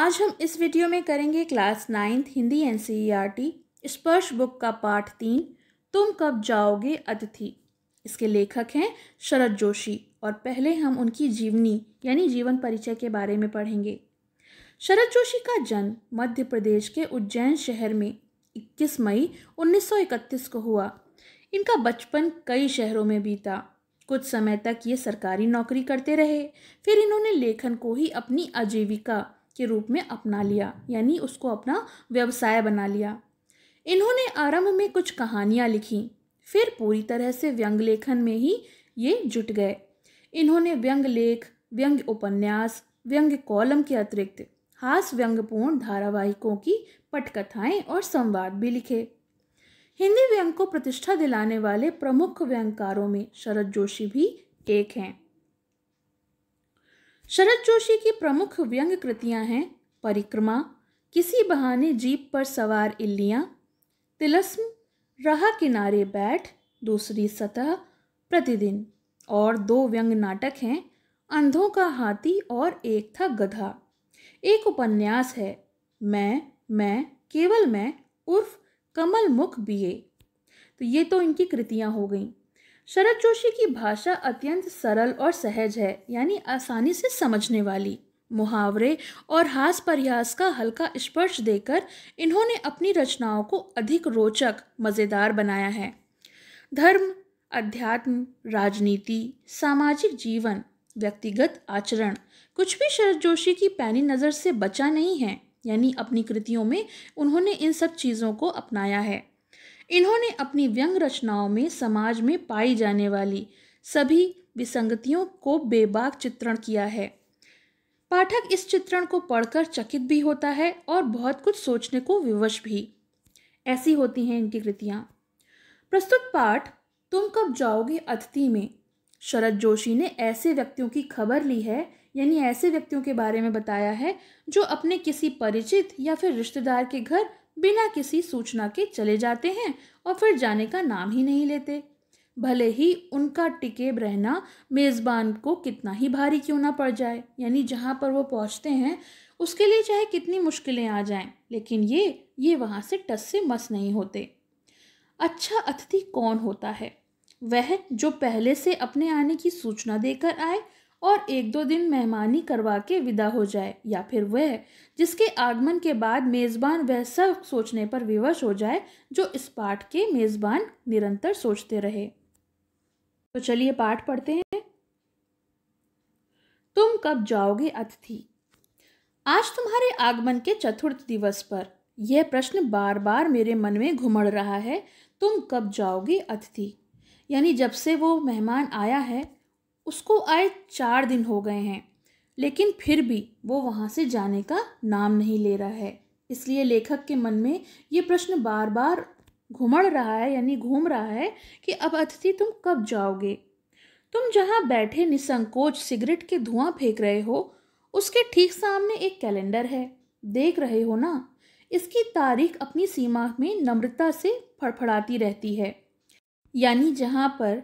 आज हम इस वीडियो में करेंगे class ninth Hindi N e Sparsh book का पाठ तीन तुम कब जाओगे अतिथि इसके लेखक हैं शरद जोशी और पहले हम उनकी जीवनी यानी जीवन परिचय के बारे में पढ़ेंगे शरद जोशी का जन्म मध्य प्रदेश के उज्जैन शहर में 21 मई 1931 को हुआ इनका बचपन कई शहरों में बीता कुछ समय तक ये सरकारी नौकरी करते रहे फिर इन्होंने लेखन को ही अपनी आजीविका के रूप में अपना लिया यानी उसको अपना व्यवसाय बना लिया इन्होंने आरंभ में कुछ कहानियाँ लिखीं फिर पूरी तरह से व्यंग लेखन में ही ये जुट गए इन्होंने व्यंग लेख व्यंग उपन्यास व्यंग कॉलम के अतिरिक्त हास व्यंगपूर्ण धारावाहिकों की पटकथाएं और संवाद भी लिखे हिंदी व्यंग को प्रतिष्ठा दिलाने वाले प्रमुख व्यंगकारों में शरद जोशी भी एक हैं शरद जोशी की प्रमुख व्यंग कृतियां हैं परिक्रमा किसी बहाने जीप पर सवार इल्लियाँ तिलस्म रहा किनारे बैठ दूसरी सतह प्रतिदिन और दो व्यंग नाटक हैं अंधों का हाथी और एक था गधा एक उपन्यास है मैं मैं केवल मैं उर्फ कमल मुख बीए तो ये तो इनकी कृतियाँ हो गईं शरद जोशी की भाषा अत्यंत सरल और सहज है यानी आसानी से समझने वाली मुहावरे और हास परिहास का हल्का स्पर्श देकर इन्होंने अपनी रचनाओं को अधिक रोचक मज़ेदार बनाया है धर्म अध्यात्म राजनीति सामाजिक जीवन व्यक्तिगत आचरण कुछ भी शरद जोशी की पैनी नज़र से बचा नहीं है यानी अपनी कृतियों में उन्होंने इन सब चीज़ों को अपनाया है इन्होंने अपनी व्यंग रचनाओं में समाज में पाई जाने वाली सभी विसंगतियों को बेबाक चित्रण किया है पाठक इस चित्रण को पढ़कर चकित भी होता है और बहुत कुछ सोचने को विवश भी ऐसी होती हैं इनकी कृतियाँ प्रस्तुत पाठ तुम कब जाओगे अतिथि में शरद जोशी ने ऐसे व्यक्तियों की खबर ली है यानी ऐसे व्यक्तियों के बारे में बताया है जो अपने किसी परिचित या फिर रिश्तेदार के घर बिना किसी सूचना के चले जाते हैं और फिर जाने का नाम ही नहीं लेते भले ही उनका टिके रहना मेज़बान को कितना ही भारी क्यों ना पड़ जाए यानी जहाँ पर वो पहुँचते हैं उसके लिए चाहे कितनी मुश्किलें आ जाएं लेकिन ये ये वहाँ से टस से मस नहीं होते अच्छा अतिथि कौन होता है वह जो पहले से अपने आने की सूचना देकर आए और एक दो दिन मेहमानी करवा के विदा हो जाए या फिर वह जिसके आगमन के बाद मेज़बान वह सब सोचने पर विवश हो जाए जो इस पाठ के मेज़बान निरंतर सोचते रहे तो चलिए पाठ पढ़ते हैं तुम कब जाओगे अतिथि आज तुम्हारे आगमन के चतुर्थ दिवस पर यह प्रश्न बार बार मेरे मन में घुमड़ रहा है तुम कब जाओगे अतिथि यानी जब से वो मेहमान आया है उसको आए चार दिन हो गए हैं लेकिन फिर भी वो वहाँ से जाने का नाम नहीं ले रहा है इसलिए लेखक के मन में ये प्रश्न बार बार घुमड़ रहा है यानी घूम रहा है कि अब अतिथि तुम कब जाओगे तुम जहाँ बैठे निसंकोच सिगरेट के धुआं फेंक रहे हो उसके ठीक सामने एक कैलेंडर है देख रहे हो ना इसकी तारीख अपनी सीमा में नम्रता से फड़फड़ाती रहती है यानी जहाँ पर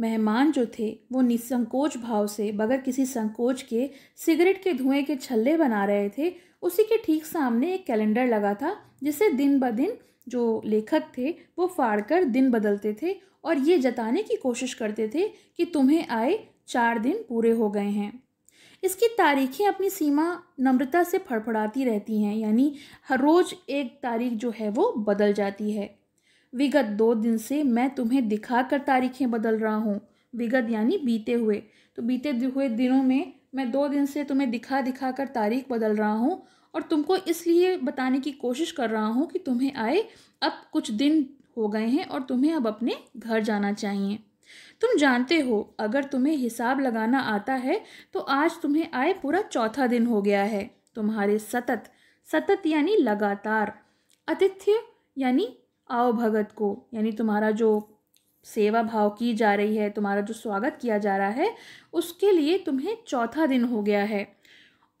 मेहमान जो थे वो निसंकोच भाव से बगैर किसी संकोच के सिगरेट के धुएं के छल्ले बना रहे थे उसी के ठीक सामने एक कैलेंडर लगा था जिसे दिन ब दिन जो लेखक थे वो फाड़ कर दिन बदलते थे और ये जताने की कोशिश करते थे कि तुम्हें आए चार दिन पूरे हो गए हैं इसकी तारीखें अपनी सीमा नम्रता से फड़फड़ाती रहती हैं यानी हर रोज़ एक तारीख जो है वो बदल जाती है विगत दो दिन से मैं तुम्हें दिखा कर तारीखें बदल रहा हूँ विगत यानी बीते हुए तो बीते हुए दिनों में मैं दो दिन से तुम्हें दिखा दिखा कर तारीख बदल रहा हूँ और तुमको इसलिए बताने की कोशिश कर रहा हूँ कि तुम्हें आए अब कुछ दिन हो गए हैं और तुम्हें अब अपने घर जाना चाहिए तुम जानते हो अगर तुम्हें हिसाब लगाना आता है तो आज तुम्हें आए पूरा चौथा दिन हो गया है तुम्हारे सतत सतत यानी लगातार आतिथ्य यानी आओ भगत को यानी तुम्हारा जो सेवा भाव की जा रही है तुम्हारा जो स्वागत किया जा रहा है उसके लिए तुम्हें चौथा दिन हो गया है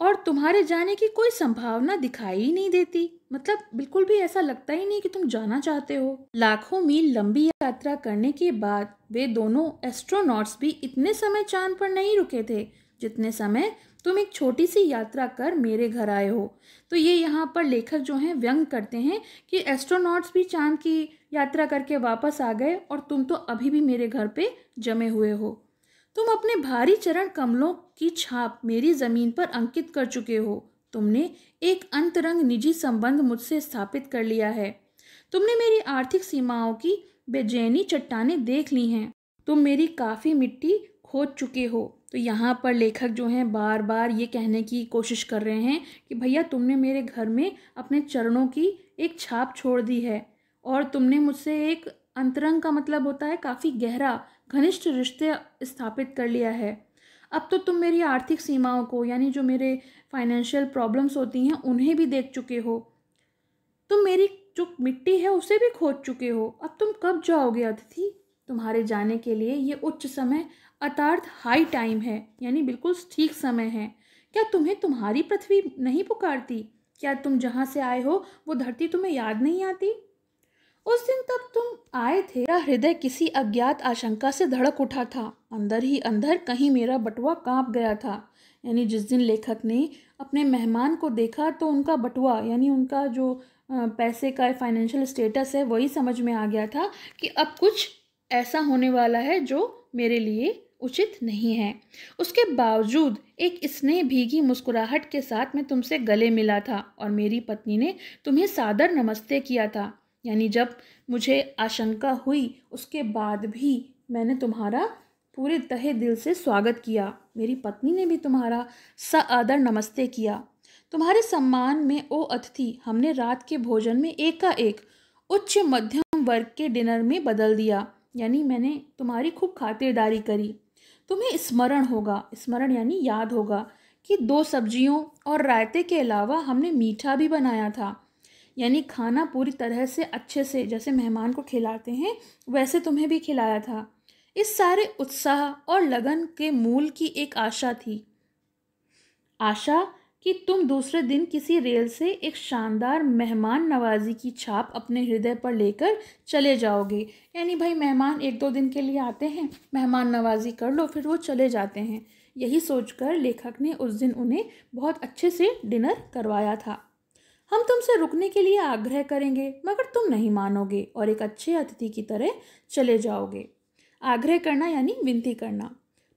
और तुम्हारे जाने की कोई संभावना दिखाई ही नहीं देती मतलब बिल्कुल भी ऐसा लगता ही नहीं कि तुम जाना चाहते हो लाखों मील लंबी यात्रा करने के बाद वे दोनों एस्ट्रोनॉट्स भी इतने समय चांद पर नहीं रुके थे जितने समय तुम एक छोटी सी यात्रा कर मेरे घर आए हो तो ये यहाँ पर लेखक जो हैं व्यंग करते हैं कि एस्ट्रोनॉट्स भी चांद की यात्रा करके वापस आ गए और तुम तो अभी भी मेरे घर पे जमे हुए हो तुम अपने भारी चरण कमलों की छाप मेरी ज़मीन पर अंकित कर चुके हो तुमने एक अंतरंग निजी संबंध मुझसे स्थापित कर लिया है तुमने मेरी आर्थिक सीमाओं की बेजैनी चट्टाने देख ली हैं तुम मेरी काफ़ी मिट्टी खोद चुके हो तो यहाँ पर लेखक जो हैं बार बार ये कहने की कोशिश कर रहे हैं कि भैया तुमने मेरे घर में अपने चरणों की एक छाप छोड़ दी है और तुमने मुझसे एक अंतरंग का मतलब होता है काफ़ी गहरा घनिष्ठ रिश्ते स्थापित कर लिया है अब तो तुम मेरी आर्थिक सीमाओं को यानी जो मेरे फाइनेंशियल प्रॉब्लम्स होती हैं उन्हें भी देख चुके हो तुम मेरी जो मिट्टी है उसे भी खोज चुके हो अब तुम कब जाओगे अतिथि तुम्हारे जाने के लिए ये उच्च समय अतार्थ हाई टाइम है यानी बिल्कुल ठीक समय है क्या तुम्हें तुम्हारी पृथ्वी नहीं पुकारती क्या तुम जहाँ से आए हो वो धरती तुम्हें याद नहीं आती उस दिन तब तुम आए थे मेरा हृदय किसी अज्ञात आशंका से धड़क उठा था अंदर ही अंदर कहीं मेरा बटुआ कांप गया था यानी जिस दिन लेखक ने अपने मेहमान को देखा तो उनका बटुआ यानी उनका जो पैसे का फाइनेंशियल स्टेटस है वही समझ में आ गया था कि अब कुछ ऐसा होने वाला है जो मेरे लिए उचित नहीं है उसके बावजूद एक स्नेह भीगी मुस्कुराहट के साथ मैं तुमसे गले मिला था और मेरी पत्नी ने तुम्हें सादर नमस्ते किया था यानी जब मुझे आशंका हुई उसके बाद भी मैंने तुम्हारा पूरे तहे दिल से स्वागत किया मेरी पत्नी ने भी तुम्हारा सआदर नमस्ते किया तुम्हारे सम्मान में ओ अतिथि हमने रात के भोजन में एकाएक उच्च मध्यम वर्ग के डिनर में बदल दिया यानी मैंने तुम्हारी खूब खातिरदारी करी तुम्हें स्मरण होगा स्मरण यानी याद होगा कि दो सब्जियों और रायते के अलावा हमने मीठा भी बनाया था यानी खाना पूरी तरह से अच्छे से जैसे मेहमान को खिलाते हैं वैसे तुम्हें भी खिलाया था इस सारे उत्साह और लगन के मूल की एक आशा थी आशा कि तुम दूसरे दिन किसी रेल से एक शानदार मेहमान नवाजी की छाप अपने हृदय पर लेकर चले जाओगे यानी भाई मेहमान एक दो दिन के लिए आते हैं मेहमान नवाजी कर लो फिर वो चले जाते हैं यही सोचकर लेखक ने उस दिन उन्हें बहुत अच्छे से डिनर करवाया था हम तुमसे रुकने के लिए आग्रह करेंगे मगर तुम नहीं मानोगे और एक अच्छे अतिथि की तरह चले जाओगे आग्रह करना यानी विनती करना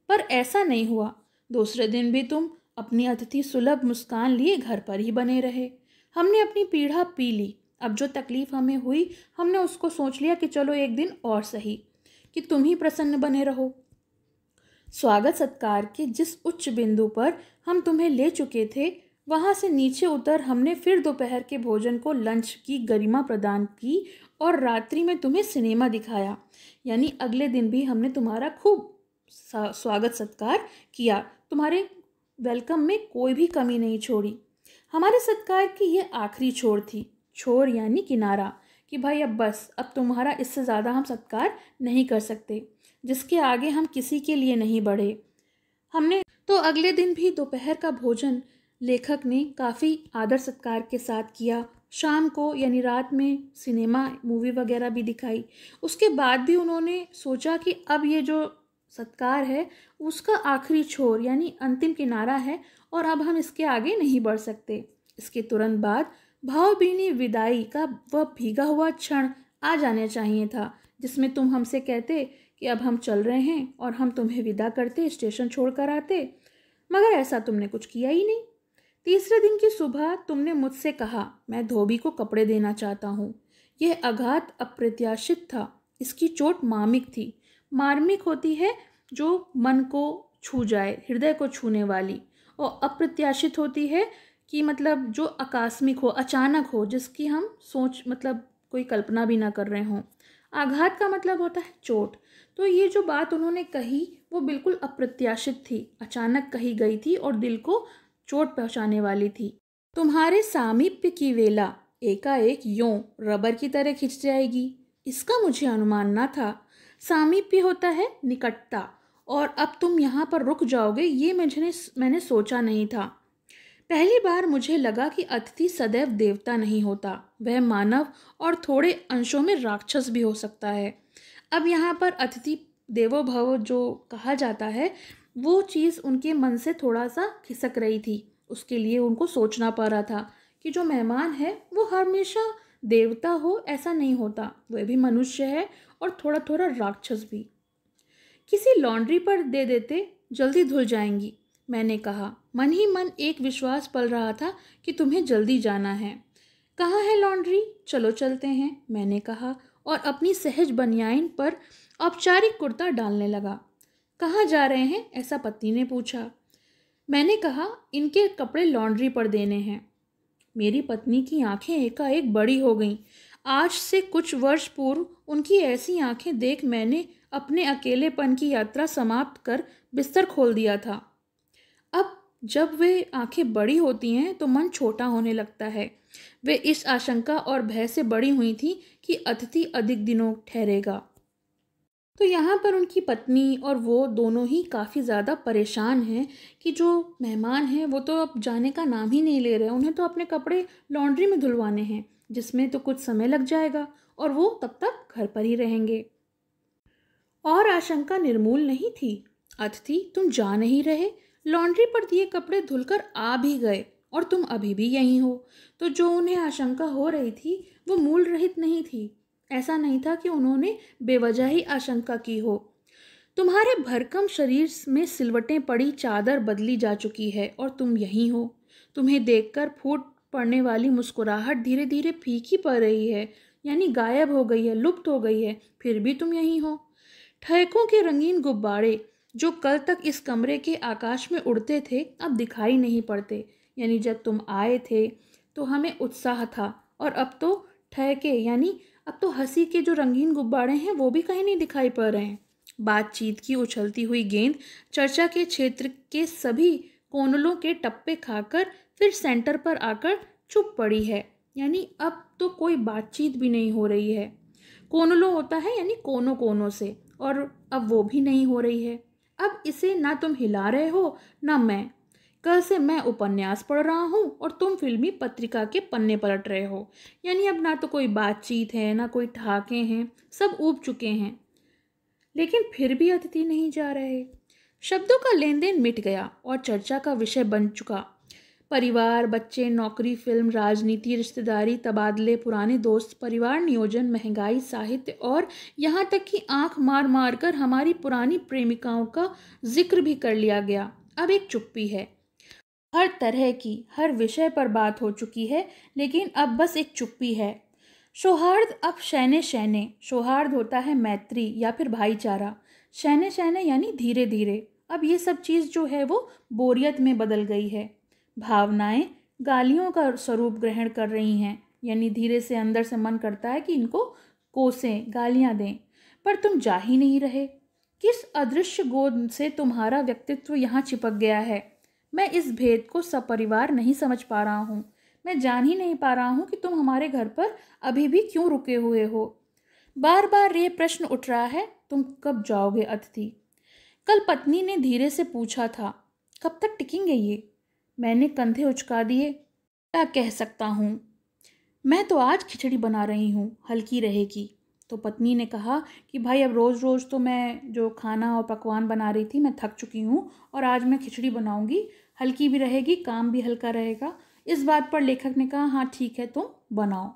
पर ऐसा नहीं हुआ दूसरे दिन भी तुम अपनी अतिथि सुलभ मुस्कान लिए घर पर ही बने रहे हमने अपनी पीढ़ा पी ली अब जो तकलीफ़ हमें हुई हमने उसको सोच लिया कि चलो एक दिन और सही कि तुम ही प्रसन्न बने रहो स्वागत सत्कार के जिस उच्च बिंदु पर हम तुम्हें ले चुके थे वहाँ से नीचे उतर हमने फिर दोपहर के भोजन को लंच की गरिमा प्रदान की और रात्रि में तुम्हें सिनेमा दिखाया यानी अगले दिन भी हमने तुम्हारा खूब स्वागत सत्कार किया तुम्हारे वेलकम में कोई भी कमी नहीं छोड़ी हमारे सत्कार की यह आखिरी छोर थी छोर यानी किनारा कि भाई अब बस अब तुम्हारा इससे ज़्यादा हम सत्कार नहीं कर सकते जिसके आगे हम किसी के लिए नहीं बढ़े हमने तो अगले दिन भी दोपहर का भोजन लेखक ने काफ़ी आदर सत्कार के साथ किया शाम को यानी रात में सिनेमा मूवी वगैरह भी दिखाई उसके बाद भी उन्होंने सोचा कि अब ये जो सत्कार है उसका आखिरी छोर यानी अंतिम किनारा है और अब हम इसके आगे नहीं बढ़ सकते इसके तुरंत बाद भावभीनी विदाई का वह भीगा हुआ क्षण आ जाने चाहिए था जिसमें तुम हमसे कहते कि अब हम चल रहे हैं और हम तुम्हें विदा करते स्टेशन छोड़कर आते मगर ऐसा तुमने कुछ किया ही नहीं तीसरे दिन की सुबह तुमने मुझसे कहा मैं धोबी को कपड़े देना चाहता हूँ यह आघात अप्रत्याशित था इसकी चोट मामिक थी मार्मिक होती है जो मन को छू जाए हृदय को छूने वाली और अप्रत्याशित होती है कि मतलब जो आकस्मिक हो अचानक हो जिसकी हम सोच मतलब कोई कल्पना भी ना कर रहे हों आघात का मतलब होता है चोट तो ये जो बात उन्होंने कही वो बिल्कुल अप्रत्याशित थी अचानक कही गई थी और दिल को चोट पहुंचाने वाली थी तुम्हारे सामीप्य की वेला एकाएक यों रबर की तरह खिंच जाएगी इसका मुझे अनुमान ना था सामीप्य होता है निकटता और अब तुम यहाँ पर रुक जाओगे ये मुझे मैंने सोचा नहीं था पहली बार मुझे लगा कि अतिथि सदैव देवता नहीं होता वह मानव और थोड़े अंशों में राक्षस भी हो सकता है अब यहाँ पर अतिथि देवो भव जो कहा जाता है वो चीज़ उनके मन से थोड़ा सा खिसक रही थी उसके लिए उनको सोचना पड़ रहा था कि जो मेहमान है वो हमेशा देवता हो ऐसा नहीं होता वह भी मनुष्य है और थोड़ा थोड़ा राक्षस भी किसी लॉन्ड्री पर दे देते जल्दी धुल जाएंगी मैंने कहा मन ही मन एक विश्वास पल रहा था कि तुम्हें जल्दी जाना है कहाँ है लॉन्ड्री चलो चलते हैं मैंने कहा और अपनी सहज बनियाइन पर औपचारिक कुर्ता डालने लगा कहाँ जा रहे हैं ऐसा पति ने पूछा मैंने कहा इनके कपड़े लॉन्ड्री पर देने हैं मेरी पत्नी की आंखें एकाएक बड़ी हो गईं आज से कुछ वर्ष पूर्व उनकी ऐसी आंखें देख मैंने अपने अकेलेपन की यात्रा समाप्त कर बिस्तर खोल दिया था अब जब वे आंखें बड़ी होती हैं तो मन छोटा होने लगता है वे इस आशंका और भय से बड़ी हुई थी कि अतिथि अधिक दिनों ठहरेगा तो यहाँ पर उनकी पत्नी और वो दोनों ही काफ़ी ज़्यादा परेशान हैं कि जो मेहमान हैं वो तो अब जाने का नाम ही नहीं ले रहे उन्हें तो अपने कपड़े लॉन्ड्री में धुलवाने हैं जिसमें तो कुछ समय लग जाएगा और वो तब तक घर पर ही रहेंगे और आशंका निर्मूल नहीं थी अतिथि तुम जा नहीं रहे लॉन्ड्री पर दिए कपड़े धुलकर आ भी गए और तुम अभी भी यहीं हो तो जो उन्हें आशंका हो रही थी वो मूल रहित नहीं थी ऐसा नहीं था कि उन्होंने बेवजह ही आशंका की हो तुम्हारे भरकम शरीर में सिलवटें पड़ी चादर बदली जा चुकी है और तुम यही हो तुम्हें देखकर फूट पड़ने वाली मुस्कुराहट धीरे धीरे फीकी पड़ रही है यानी गायब हो गई है लुप्त हो गई है फिर भी तुम यही हो ठहकों के रंगीन गुब्बारे जो कल तक इस कमरे के आकाश में उड़ते थे अब दिखाई नहीं पड़ते यानी जब तुम आए थे तो हमें उत्साह था और अब तो ठहके यानी अब तो हंसी के जो रंगीन गुब्बारे हैं वो भी कहीं नहीं दिखाई पड़ रहे हैं बातचीत की उछलती हुई गेंद चर्चा के क्षेत्र के सभी कोनलों के टप्पे खाकर फिर सेंटर पर आकर चुप पड़ी है यानी अब तो कोई बातचीत भी नहीं हो रही है कोनलों होता है यानी कोनों कोनों से और अब वो भी नहीं हो रही है अब इसे ना तुम हिला रहे हो ना मैं कल से मैं उपन्यास पढ़ रहा हूँ और तुम फिल्मी पत्रिका के पन्ने पलट रहे हो यानी अब ना तो कोई बातचीत है ना कोई ठाके हैं सब ऊब चुके हैं लेकिन फिर भी अतिथि नहीं जा रहे शब्दों का लेन देन मिट गया और चर्चा का विषय बन चुका परिवार बच्चे नौकरी फिल्म राजनीति रिश्तेदारी तबादले पुराने दोस्त परिवार नियोजन महंगाई साहित्य और यहाँ तक कि आंख मार मार कर हमारी पुरानी प्रेमिकाओं का जिक्र भी कर लिया गया अब एक चुप्पी है हर तरह की हर विषय पर बात हो चुकी है लेकिन अब बस एक चुप्पी है सौहार्द अब शैने शैने सौहार्द होता है मैत्री या फिर भाईचारा शैने शैने यानी धीरे धीरे अब ये सब चीज़ जो है वो बोरियत में बदल गई है भावनाएं गालियों का स्वरूप ग्रहण कर रही हैं यानी धीरे से अंदर से मन करता है कि इनको कोसें गालियां दें पर तुम जा ही नहीं रहे किस अदृश्य गोद से तुम्हारा व्यक्तित्व यहाँ चिपक गया है मैं इस भेद को सपरिवार नहीं समझ पा रहा हूँ मैं जान ही नहीं पा रहा हूँ कि तुम हमारे घर पर अभी भी क्यों रुके हुए हो बार बार ये प्रश्न उठ रहा है तुम कब जाओगे अतिथि कल पत्नी ने धीरे से पूछा था कब तक टिकेंगे ये मैंने कंधे उचका दिए क्या कह सकता हूँ मैं तो आज खिचड़ी बना रही हूँ हल्की रहेगी तो पत्नी ने कहा कि भाई अब रोज़ रोज़ तो मैं जो खाना और पकवान बना रही थी मैं थक चुकी हूँ और आज मैं खिचड़ी बनाऊँगी हल्की भी रहेगी काम भी हल्का रहेगा इस बात पर लेखक ने कहा हाँ ठीक है तुम तो बनाओ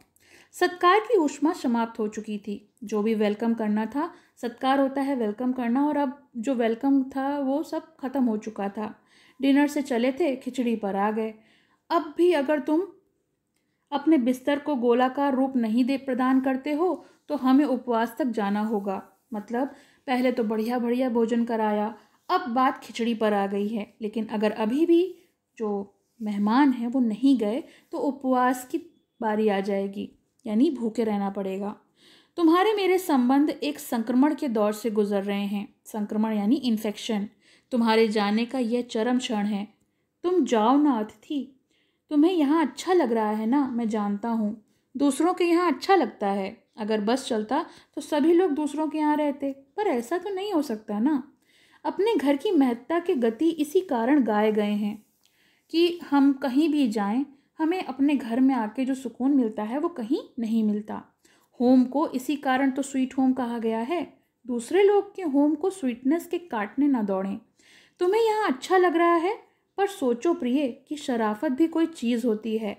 सत्कार की ऊष्मा समाप्त हो चुकी थी जो भी वेलकम करना था सत्कार होता है वेलकम करना और अब जो वेलकम था वो सब खत्म हो चुका था डिनर से चले थे खिचड़ी पर आ गए अब भी अगर तुम अपने बिस्तर को गोलाकार रूप नहीं दे प्रदान करते हो तो हमें उपवास तक जाना होगा मतलब पहले तो बढ़िया बढ़िया भोजन कराया अब बात खिचड़ी पर आ गई है लेकिन अगर अभी भी जो मेहमान हैं वो नहीं गए तो उपवास की बारी आ जाएगी यानी भूखे रहना पड़ेगा तुम्हारे मेरे संबंध एक संक्रमण के दौर से गुजर रहे हैं संक्रमण यानी इन्फेक्शन तुम्हारे जाने का यह चरम क्षण है तुम जाओ ना अतिथि तुम्हें यहाँ अच्छा लग रहा है ना मैं जानता हूँ दूसरों के यहाँ अच्छा लगता है अगर बस चलता तो सभी लोग दूसरों के यहाँ रहते पर ऐसा तो नहीं हो सकता ना अपने घर की महत्ता के गति इसी कारण गाए गए हैं कि हम कहीं भी जाएं हमें अपने घर में आके जो सुकून मिलता है वो कहीं नहीं मिलता होम को इसी कारण तो स्वीट होम कहा गया है दूसरे लोग के होम को स्वीटनेस के काटने ना दौड़ें तुम्हें यहाँ अच्छा लग रहा है पर सोचो प्रिय कि शराफत भी कोई चीज़ होती है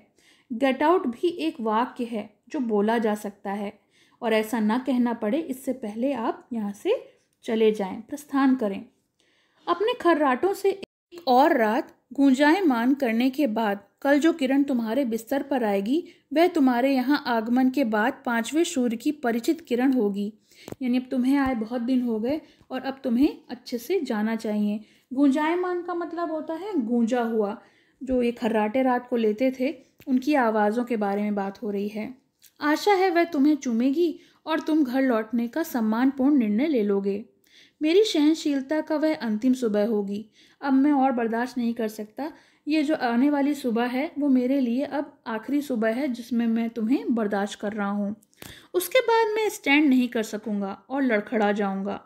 गेट आउट भी एक वाक्य है जो बोला जा सकता है और ऐसा ना कहना पड़े इससे पहले आप यहाँ से चले जाएं प्रस्थान करें अपने खर्राटों से एक और रात मान करने के बाद कल जो किरण तुम्हारे बिस्तर पर आएगी वह तुम्हारे यहाँ आगमन के बाद पांचवें सूर्य की परिचित किरण होगी यानी अब तुम्हें आए बहुत दिन हो गए और अब तुम्हें अच्छे से जाना चाहिए गूंजायमान का मतलब होता है गूंजा हुआ जो ये खर्राटे रात को लेते थे उनकी आवाज़ों के बारे में बात हो रही है आशा है वह तुम्हें चूमेगी और तुम घर लौटने का सम्मानपूर्ण निर्णय ले लोगे मेरी सहनशीलता का वह अंतिम सुबह होगी अब मैं और बर्दाश्त नहीं कर सकता ये जो आने वाली सुबह है वो मेरे लिए अब आखिरी सुबह है जिसमें मैं तुम्हें बर्दाश्त कर रहा हूँ उसके बाद मैं स्टैंड नहीं कर सकूँगा और लड़खड़ा जाऊँगा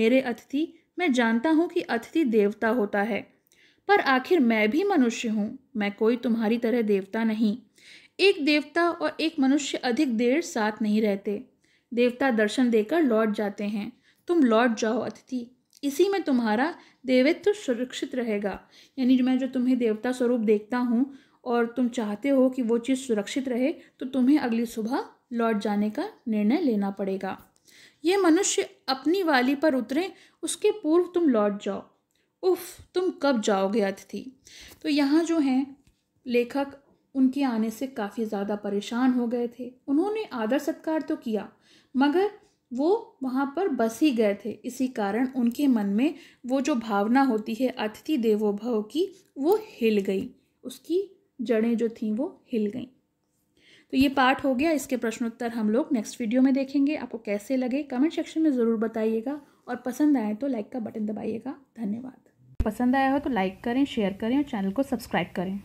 मेरे अतिथि मैं जानता हूँ कि अतिथि देवता होता है पर आखिर मैं भी मनुष्य हूँ मैं कोई तुम्हारी तरह देवता नहीं एक देवता और एक मनुष्य अधिक देर साथ नहीं रहते देवता दर्शन देकर लौट जाते हैं तुम लौट जाओ अतिथि इसी में तुम्हारा देवत्व सुरक्षित रहेगा यानी मैं जो तुम्हें देवता स्वरूप देखता हूँ और तुम चाहते हो कि वो चीज़ सुरक्षित रहे तो तुम्हें अगली सुबह लौट जाने का निर्णय लेना पड़ेगा ये मनुष्य अपनी वाली पर उतरे उसके पूर्व तुम लौट जाओ उफ तुम कब जाओगे अतिथि तो यहाँ जो हैं लेखक उनके आने से काफ़ी ज़्यादा परेशान हो गए थे उन्होंने आदर सत्कार तो किया मगर वो वहाँ पर बस ही गए थे इसी कारण उनके मन में वो जो भावना होती है अतिथि देवो भव की वो हिल गई उसकी जड़ें जो थीं वो हिल गईं तो ये पाठ हो गया इसके प्रश्नोत्तर हम लोग नेक्स्ट वीडियो में देखेंगे आपको कैसे लगे कमेंट सेक्शन में ज़रूर बताइएगा और पसंद आए तो लाइक का बटन दबाइएगा धन्यवाद पसंद आया हो तो लाइक करें शेयर करें और चैनल को सब्सक्राइब करें